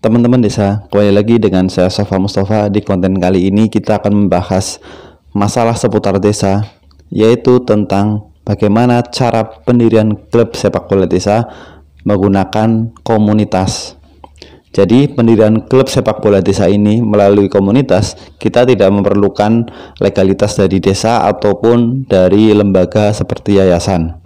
Teman-teman desa, kembali lagi dengan saya Sofa Mustafa. Di konten kali ini kita akan membahas masalah seputar desa, yaitu tentang bagaimana cara pendirian klub sepak bola desa menggunakan komunitas. Jadi pendirian klub sepak bola desa ini melalui komunitas, kita tidak memerlukan legalitas dari desa ataupun dari lembaga seperti yayasan.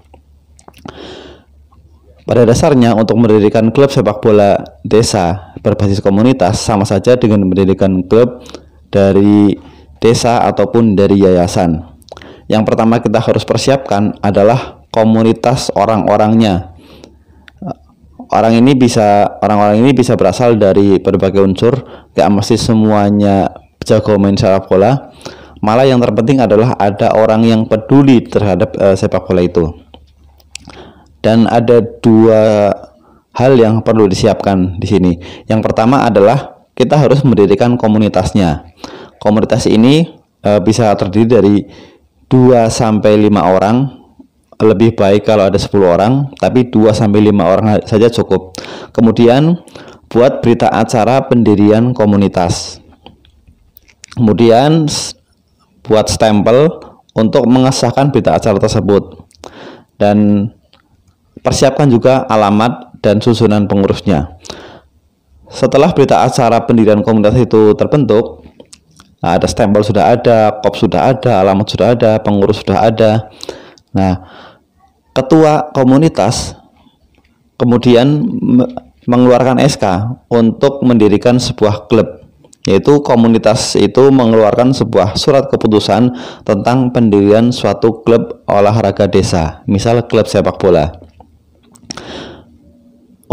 Pada dasarnya, untuk mendirikan klub sepak bola desa berbasis komunitas sama saja dengan mendirikan klub dari desa ataupun dari yayasan. Yang pertama kita harus persiapkan adalah komunitas orang-orangnya. Orang ini bisa orang-orang ini bisa berasal dari berbagai unsur, gak mesti semuanya jago main sepak bola. Malah yang terpenting adalah ada orang yang peduli terhadap uh, sepak bola itu. Dan ada dua hal yang perlu disiapkan di sini. Yang pertama adalah kita harus mendirikan komunitasnya. Komunitas ini e, bisa terdiri dari 2 sampai 5 orang. Lebih baik kalau ada 10 orang, tapi 2 sampai 5 orang saja cukup. Kemudian buat berita acara pendirian komunitas. Kemudian buat stempel untuk mengesahkan berita acara tersebut. Dan Persiapkan juga alamat dan susunan pengurusnya. Setelah berita acara pendirian komunitas itu terbentuk, nah, ada stempel sudah ada, kop sudah ada, alamat sudah ada, pengurus sudah ada. Nah, ketua komunitas kemudian mengeluarkan SK untuk mendirikan sebuah klub. Yaitu komunitas itu mengeluarkan sebuah surat keputusan tentang pendirian suatu klub olahraga desa, misal klub sepak bola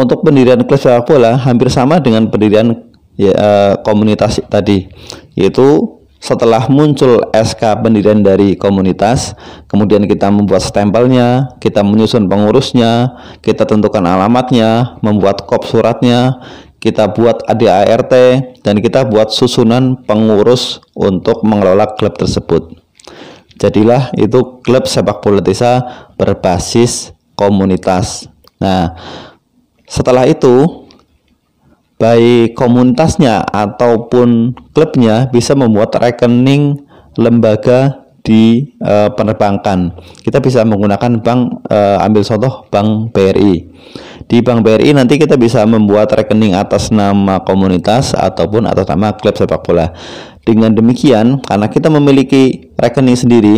untuk pendirian klub sepak bola hampir sama dengan pendirian ya, eh, komunitas tadi yaitu setelah muncul SK pendirian dari komunitas, kemudian kita membuat stempelnya, kita menyusun pengurusnya, kita tentukan alamatnya, membuat kop suratnya, kita buat ADART, dan kita buat susunan pengurus untuk mengelola klub tersebut. Jadilah itu klub sepak bola desa berbasis komunitas. Nah, setelah itu, baik komunitasnya ataupun klubnya bisa membuat rekening lembaga di e, penerbangan. Kita bisa menggunakan bank e, ambil contoh bank BRI. Di bank BRI nanti kita bisa membuat rekening atas nama komunitas ataupun atas nama klub sepak bola. Dengan demikian, karena kita memiliki rekening sendiri,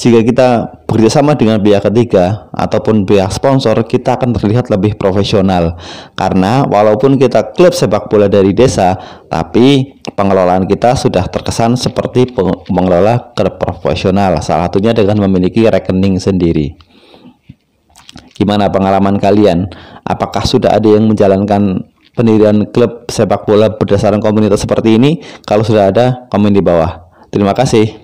jika kita bekerjasama dengan pihak ketiga ataupun pihak sponsor, kita akan terlihat lebih profesional. Karena walaupun kita klub sepak bola dari desa, tapi pengelolaan kita sudah terkesan seperti mengelola klub profesional, salah satunya dengan memiliki rekening sendiri. Gimana pengalaman kalian? Apakah sudah ada yang menjalankan pendirian klub sepak bola berdasarkan komunitas seperti ini kalau sudah ada komen di bawah. Terima kasih.